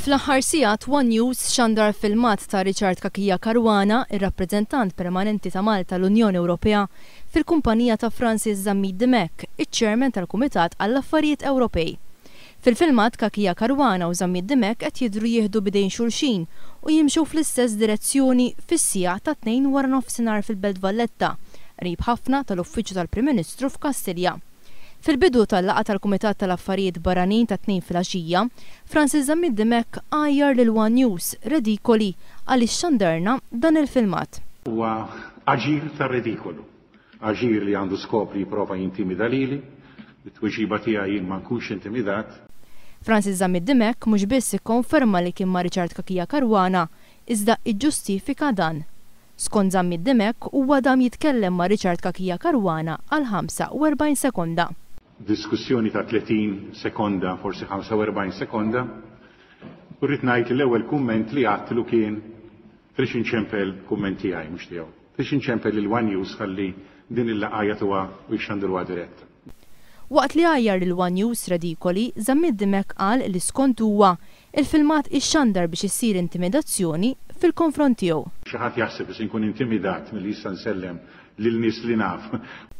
Fl-aħħar sigħat One News xandar filmat ta' Richard Kakija Karwana, ir-rappreżentant permanenti ta' Malta l-Unjoni Ewropea, fil-kumpanija ta' Francis Zammid Demek, iċ-ċermen tal-Kumitat għall-Affarijiet Ewropej. Fil-filmat Kakija Karwana u Zammid Demek qed jidru jieħdu bidejn xulxin u jimxu fl-istess direzzjoni fis-sija ta' tnejn wara nofsinhar fil-Belt Valletta, qrib ħafna tal-uffiċċju tal-Prim Ministru f'Kastilja. Fil-bidu tal-laqa tal-Kumitat tal-Affarijiet Barranin ta' tnejn fil-axija, Francis Zamiddimek għajjar lil One News redikoli għal Xandarna dan il-filmat. Huwa aġir ta' redikolu, aġir li għandu skopri prova jintimida lili, it-tweġiba tiegħi jien mankux intimidat. Francis Zamiddimek mhux biss ikkonferma li kien ma' Richard Kakija Karwana, iżda iġġustifika dan. Skont Zamiddimek huwa dam jitkellem ma' Richard Kakija Karwana għal 45 sekonda diskussjoni ta' 30 sekonda, forsi 45 sekonda, u rritnajt l-ewel kumment li għattlu kien trix inċempel kummenti għaj, mux tijaw. Rix inċempel il-One News għalli din il-laqajja tuwa u jxandur dirett. Waqt li għajjar il-One News radikoli, zammid dimek għal li skont huwa il-filmat ixxandar biex issir intimidazzjoni fil-konfront tiegħu. Xi ħadd jaħseb biex inkun intimidat mill-li sellem lil nies li naf.